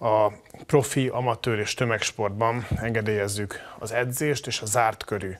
a profi, amatőr és tömegsportban engedélyezzük az edzést és a zárt körű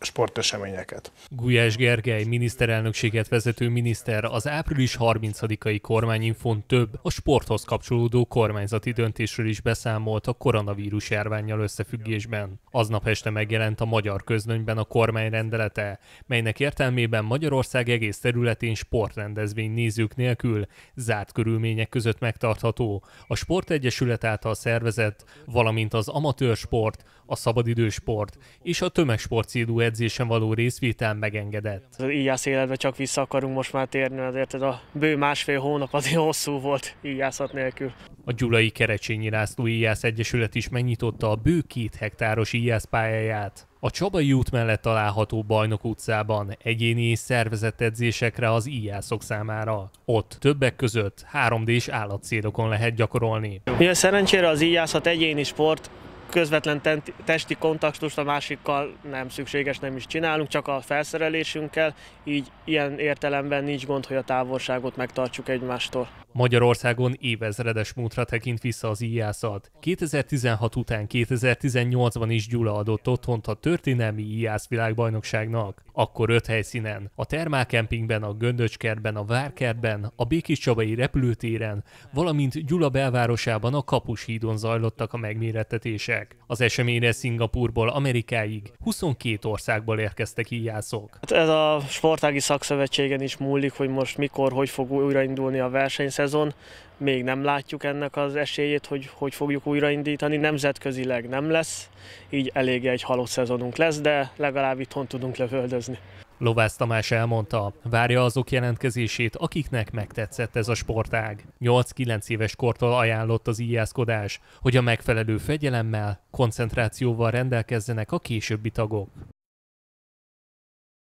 sporteseményeket. Gulyás Gergely miniszterelnökséget vezető miniszter az április 30-ai kormányinfon több a sporthoz kapcsolódó kormányzati döntésről is beszámolt a koronavírus járványjal összefüggésben. Aznap este megjelent a magyar közlönyben a kormány rendelete, melynek értelmében Magyarország egész területén sportrendezvény nézők nélkül zárt körülmények között megtartható, a sportegyesület által szervezett, valamint az amatőrsport, a szabadidősport és a tömegsport célú edzésen való részvétel megengedett. Az íjász életbe csak vissza akarunk most már térni, azért ez a bő másfél hónap azért hosszú volt íjászat nélkül. A Gyulai Kerecsényi László Íjász Egyesület is megnyitotta a bő két hektáros íjász pályáját. A Csabai út mellett található Bajnok utcában egyéni és szervezett edzésekre az íjászok számára. Ott többek között 3D-s állatszédokon lehet gyakorolni. Ugye szerencsére az íjászat egyéni sport, közvetlen testi kontaktust a másikkal nem szükséges, nem is csinálunk, csak a felszerelésünkkel, így ilyen értelemben nincs gond, hogy a távolságot megtartsuk egymástól. Magyarországon évezredes múltra tekint vissza az íjászat. 2016 után 2018-ban is Gyula adott otthont a történelmi íjász világbajnokságnak akkor öt helyszínen, a termálkempingben, a Göndöcskertben, a Várkertben, a Békis Csabai repülőtéren, valamint Gyula belvárosában a Kapushídon zajlottak a megmérettetések. Az eseményre Szingapurból Amerikáig 22 országból érkeztek íjászok. Hát ez a sportági szakszövetségen is múlik, hogy most mikor, hogy fog újraindulni a versenyszezon még nem látjuk ennek az esélyét, hogy hogy fogjuk újraindítani. Nemzetközileg nem lesz, így eléggé egy halott szezonunk lesz, de legalább itthon tudunk lövöldözni. Lovász Tamás elmondta, várja azok jelentkezését, akiknek megtetszett ez a sportág. 8-9 éves kortól ajánlott az íjászkodás, hogy a megfelelő fegyelemmel, koncentrációval rendelkezzenek a későbbi tagok.